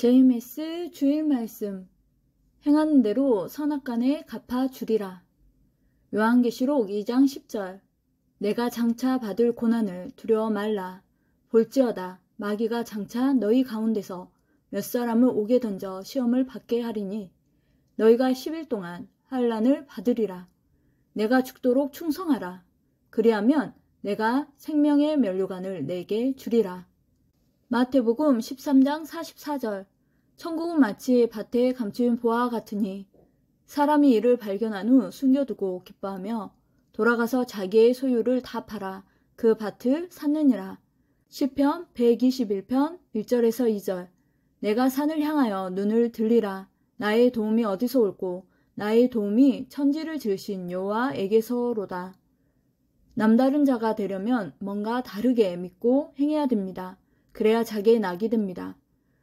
제임스 주일 말씀 행하는 대로 선악간에 갚아주리라. 요한계시록 2장 10절 내가 장차 받을 고난을 두려워 말라. 볼지어다 마귀가 장차 너희 가운데서 몇 사람을 오게 던져 시험을 받게 하리니 너희가 10일 동안 환란을 받으리라. 내가 죽도록 충성하라. 그리하면 내가 생명의 면류관을 내게 주리라. 마태복음 13장 44절 천국은 마치 밭에 감추인 보화와 같으니 사람이 이를 발견한 후 숨겨두고 기뻐하며 돌아가서 자기의 소유를 다 팔아 그 밭을 샀느니라. 시편 121편 1절에서 2절 내가 산을 향하여 눈을 들리라. 나의 도움이 어디서 올고 나의 도움이 천지를 지으신 여호와에게서로다. 남다른 자가 되려면 뭔가 다르게 믿고 행해야 됩니다. 그래야 자기의 낙이 됩니다.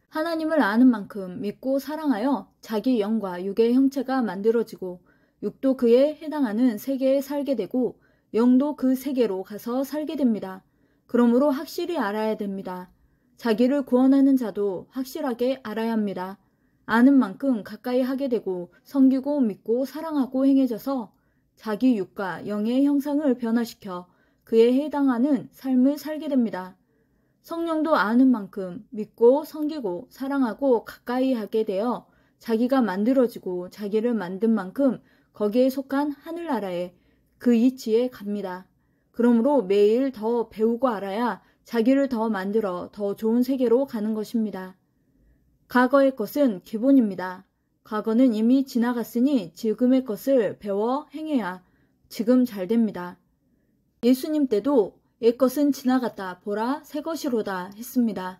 하나님을 아는 만큼 믿고 사랑하여 자기 영과 육의 형체가 만들어지고 육도 그에 해당하는 세계에 살게 되고 영도 그 세계로 가서 살게 됩니다. 그러므로 확실히 알아야 됩니다. 자기를 구원하는 자도 확실하게 알아야 합니다. 아는 만큼 가까이 하게 되고 섬기고 믿고 사랑하고 행해져서 자기 육과 영의 형상을 변화시켜 그에 해당하는 삶을 살게 됩니다. 성령도 아는 만큼 믿고 섬기고 사랑하고 가까이 하게 되어 자기가 만들어지고 자기를 만든 만큼 거기에 속한 하늘나라에 그 이치에 갑니다. 그러므로 매일 더 배우고 알아야 자기를 더 만들어 더 좋은 세계로 가는 것입니다. 과거의 것은 기본입니다. 과거는 이미 지나갔으니 지금의 것을 배워 행해야 지금 잘 됩니다. 예수님 때도 옛것은 지나갔다 보라 새 것이로다 했습니다.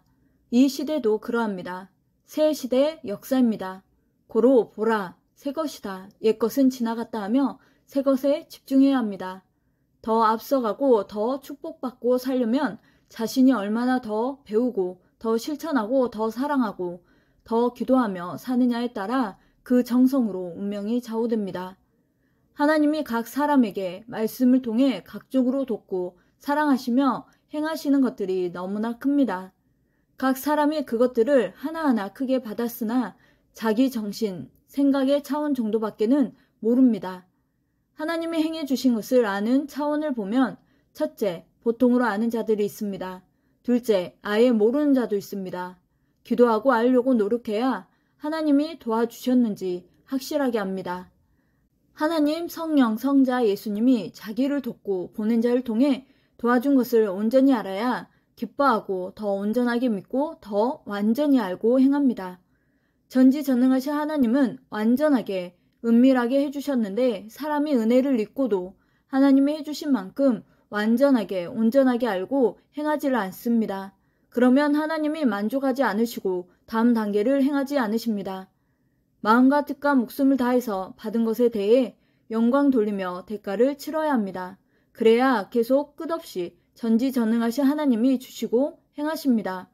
이 시대도 그러합니다. 새 시대 역사입니다. 고로 보라 새 것이다 옛것은 지나갔다 하며 새 것에 집중해야 합니다. 더 앞서가고 더 축복받고 살려면 자신이 얼마나 더 배우고 더 실천하고 더 사랑하고 더 기도하며 사느냐에 따라 그 정성으로 운명이 좌우됩니다. 하나님이 각 사람에게 말씀을 통해 각쪽으로 돕고 사랑하시며 행하시는 것들이 너무나 큽니다. 각 사람이 그것들을 하나하나 크게 받았으나 자기 정신, 생각의 차원 정도밖에는 모릅니다. 하나님이 행해 주신 것을 아는 차원을 보면 첫째, 보통으로 아는 자들이 있습니다. 둘째, 아예 모르는 자도 있습니다. 기도하고 알려고 노력해야 하나님이 도와주셨는지 확실하게 압니다 하나님, 성령, 성자, 예수님이 자기를 돕고 보낸 자를 통해 도와준 것을 온전히 알아야 기뻐하고 더 온전하게 믿고 더 완전히 알고 행합니다. 전지전능하신 하나님은 완전하게 은밀하게 해주셨는데 사람이 은혜를 잊고도 하나님이 해주신 만큼 완전하게 온전하게 알고 행하지를 않습니다. 그러면 하나님이 만족하지 않으시고 다음 단계를 행하지 않으십니다. 마음과 뜻과 목숨을 다해서 받은 것에 대해 영광 돌리며 대가를 치러야 합니다. 그래야 계속 끝없이 전지전능하신 하나님이 주시고 행하십니다.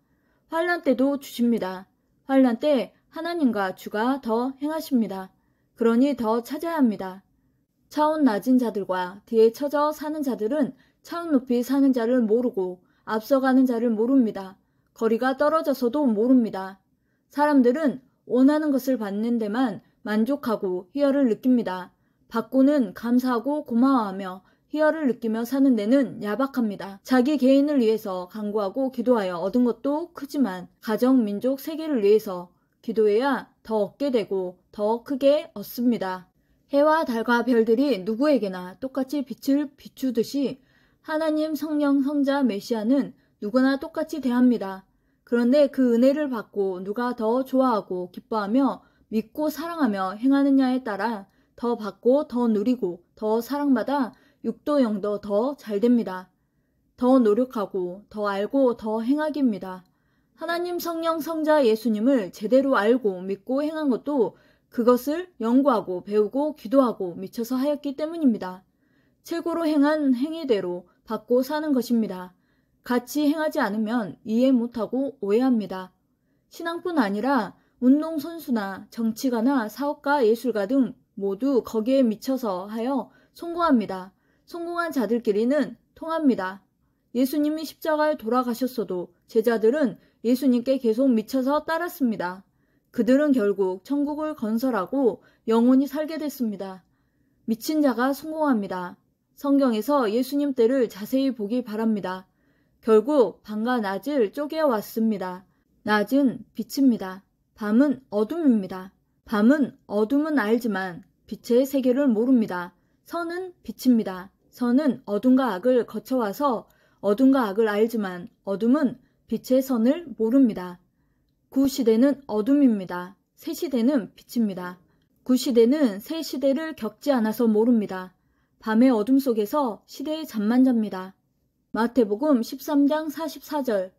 환란 때도 주십니다. 환란 때 하나님과 주가 더 행하십니다. 그러니 더 찾아야 합니다. 차원 낮은 자들과 뒤에 처져 사는 자들은 차원 높이 사는 자를 모르고 앞서가는 자를 모릅니다. 거리가 떨어져서도 모릅니다. 사람들은 원하는 것을 받는 데만 만족하고 희열을 느낍니다. 받고는 감사하고 고마워하며 희열을 느끼며 사는 데는 야박합니다. 자기 개인을 위해서 강구하고 기도하여 얻은 것도 크지만 가정, 민족, 세계를 위해서 기도해야 더 얻게 되고 더 크게 얻습니다. 해와 달과 별들이 누구에게나 똑같이 빛을 비추듯이 하나님 성령 성자 메시아는 누구나 똑같이 대합니다. 그런데 그 은혜를 받고 누가 더 좋아하고 기뻐하며 믿고 사랑하며 행하느냐에 따라 더 받고 더 누리고 더 사랑받아 6도영도더잘 됩니다. 더 노력하고 더 알고 더 행하기입니다. 하나님 성령 성자 예수님을 제대로 알고 믿고 행한 것도 그것을 연구하고 배우고 기도하고 미쳐서 하였기 때문입니다. 최고로 행한 행위대로 받고 사는 것입니다. 같이 행하지 않으면 이해 못하고 오해합니다. 신앙뿐 아니라 운동선수나 정치가나 사업가 예술가 등 모두 거기에 미쳐서 하여 송구합니다. 성공한 자들끼리는 통합니다. 예수님이 십자가에 돌아가셨어도 제자들은 예수님께 계속 미쳐서 따랐습니다. 그들은 결국 천국을 건설하고 영원히 살게 됐습니다. 미친 자가 성공합니다. 성경에서 예수님 때를 자세히 보기 바랍니다. 결국 밤과 낮을 쪼개왔습니다. 낮은 빛입니다. 밤은 어둠입니다. 밤은 어둠은 알지만 빛의 세계를 모릅니다. 선은 빛입니다. 선은 어둠과 악을 거쳐와서 어둠과 악을 알지만 어둠은 빛의 선을 모릅니다. 구시대는 어둠입니다. 새시대는 빛입니다. 구시대는 새 시대를 겪지 않아서 모릅니다. 밤의 어둠 속에서 시대의 잠만 잡니다. 마태복음 13장 44절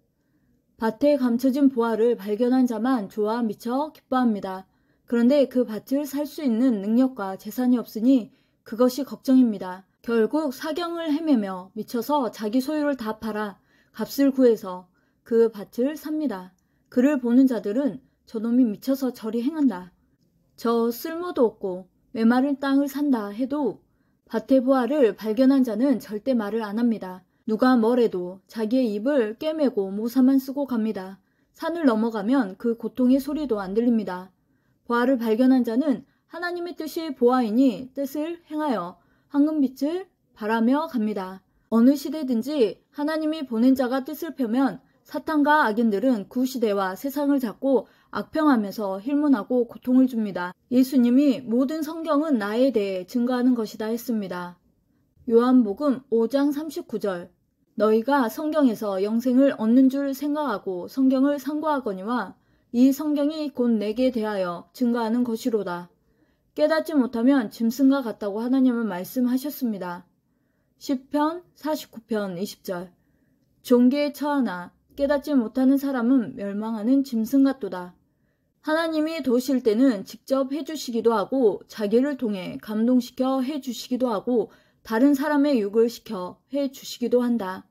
밭에 감춰진 보화를 발견한 자만 좋아 미쳐 기뻐합니다. 그런데 그 밭을 살 수 있는 능력과 재산이 없으니 그것이 걱정입니다. 결국 사경을 헤매며 미쳐서 자기 소유를 다 팔아 값을 구해서 그 밭을 삽니다. 그를 보는 자들은 저놈이 미쳐서 저리 행한다. 저 쓸모도 없고 메마른 땅을 산다 해도 밭의 보화를 발견한 자는 절대 말을 안 합니다. 누가 뭐래도 자기의 입을 꿰매고 모사만 쓰고 갑니다. 산을 넘어가면 그 고통의 소리도 안 들립니다. 보화를 발견한 자는 하나님의 뜻이 보아이니 뜻을 행하여 황금빛을 바라며 갑니다. 어느 시대든지 하나님이 보낸 자가 뜻을 펴면 사탄과 악인들은 구 그 시대와 세상을 잡고 악평하면서 힐문하고 고통을 줍니다. 예수님이 모든 성경은 나에 대해 증거하는 것이다 했습니다. 요한복음 5장 39절 너희가 성경에서 영생을 얻는 줄 생각하고 성경을 상고하거니와 이 성경이 곧 내게 대하여 증거하는 것이로다. 깨닫지 못하면 짐승과 같다고 하나님은 말씀하셨습니다. 10편 49편 20절 종기에 처하나 깨닫지 못하는 사람은 멸망하는 짐승 같도다. 하나님이 도실 때는 직접 해주시기도 하고 자기를 통해 감동시켜 해주시기도 하고 다른 사람의 육을 시켜 해주시기도 한다.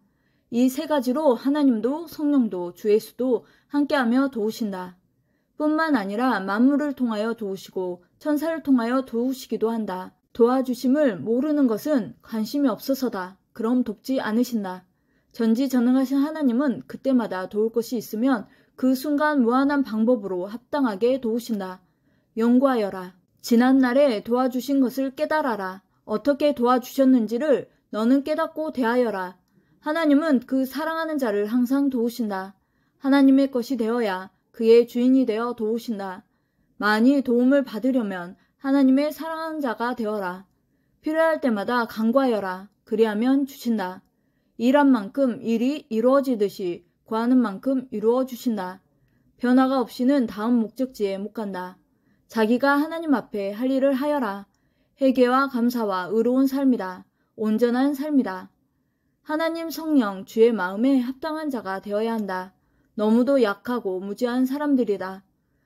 이 세 가지로 하나님도 성령도 주 예수도 함께하며 도우신다. 뿐만 아니라 만물을 통하여 도우시고 천사를 통하여 도우시기도 한다. 도와주심을 모르는 것은 관심이 없어서다. 그럼 돕지 않으신다. 전지전능하신 하나님은 그때마다 도울 것이 있으면 그 순간 무한한 방법으로 합당하게 도우신다. 연구하여라. 지난 날에 도와주신 것을 깨달아라. 어떻게 도와주셨는지를 너는 깨닫고 대하여라. 하나님은 그 사랑하는 자를 항상 도우신다. 하나님의 것이 되어야 그의 주인이 되어 도우신다. 많이 도움을 받으려면 하나님의 사랑하는 자가 되어라. 필요할 때마다 간과하여라. 그리하면 주신다. 일한 만큼 일이 이루어지듯이 구하는 만큼 이루어 주신다. 변화가 없이는 다음 목적지에 못 간다. 자기가 하나님 앞에 할 일을 하여라. 회개와 감사와 의로운 삶이다. 온전한 삶이다. 하나님 성령 주의 마음에 합당한 자가 되어야 한다. 너무도 약하고 무지한 사람들이다.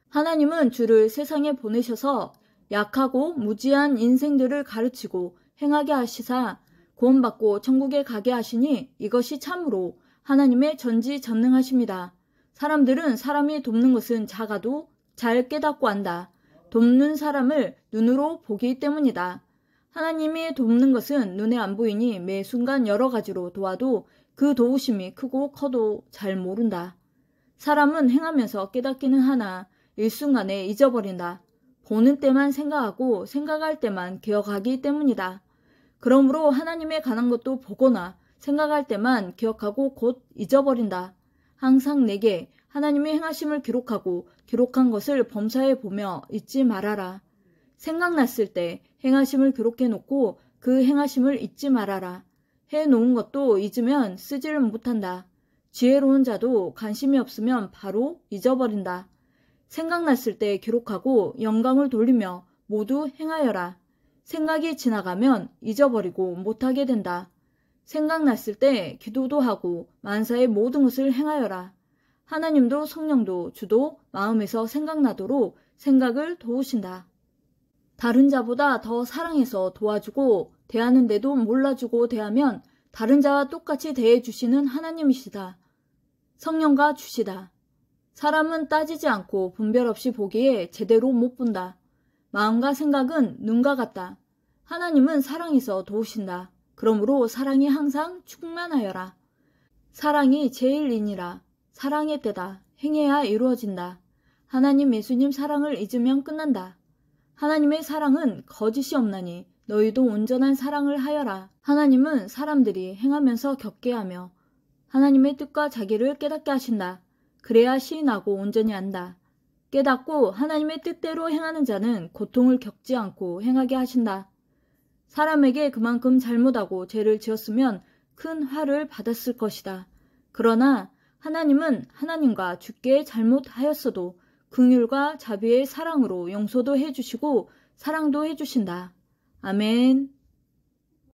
하나님은 주를 세상에 보내셔서 약하고 무지한 인생들을 가르치고 행하게 하시사 구원받고 천국에 가게 하시니 이것이 참으로 하나님의 전지전능하십니다. 사람들은 사람이 돕는 것은 작아도 잘 깨닫고 한다 돕는 사람을 눈으로 보기 때문이다. 하나님이 돕는 것은 눈에 안 보이니 매 순간 여러 가지로 도와도 그 도우심이 크고 커도 잘 모른다. 사람은 행하면서 깨닫기는 하나 일순간에 잊어버린다. 보는 때만 생각하고 생각할 때만 기억하기 때문이다. 그러므로 하나님에 관한 것도 보거나 생각할 때만 기억하고 곧 잊어버린다. 항상 내게 하나님의 행하심을 기록하고 기록한 것을 범사에 보며 잊지 말아라. 생각났을 때 행하심을 기록해 놓고 그 행하심을 잊지 말아라. 해 놓은 것도 잊으면 쓰지를 못한다. 지혜로운 자도 관심이 없으면 바로 잊어버린다. 생각났을 때 기록하고 영감을 돌리며 모두 행하여라. 생각이 지나가면 잊어버리고 못하게 된다. 생각났을 때 기도도 하고 만사의 모든 것을 행하여라. 하나님도 성령도 주도 마음에서 생각나도록 생각을 도우신다. 다른 자보다 더 사랑해서 도와주고 대하는데도 몰라주고 대하면 다른 자와 똑같이 대해주시는 하나님이시다. 성령과 주시다. 사람은 따지지 않고 분별 없이 보기에 제대로 못 본다. 마음과 생각은 눈과 같다. 하나님은 사랑에서 도우신다. 그러므로 사랑이 항상 충만하여라. 사랑이 제일이니라. 사랑의 때다. 행해야 이루어진다. 하나님 예수님 사랑을 잊으면 끝난다. 하나님의 사랑은 거짓이 없나니 너희도 온전한 사랑을 하여라. 하나님은 사람들이 행하면서 겪게 하며 하나님의 뜻과 자기를 깨닫게 하신다. 그래야 시인하고 온전히 안다. 깨닫고 하나님의 뜻대로 행하는 자는 고통을 겪지 않고 행하게 하신다. 사람에게 그만큼 잘못하고 죄를 지었으면 큰 화를 받았을 것이다. 그러나 하나님은 하나님과 주께 잘못하였어도 긍휼과 자비의 사랑으로 용서도 해주시고 사랑도 해주신다. 아멘.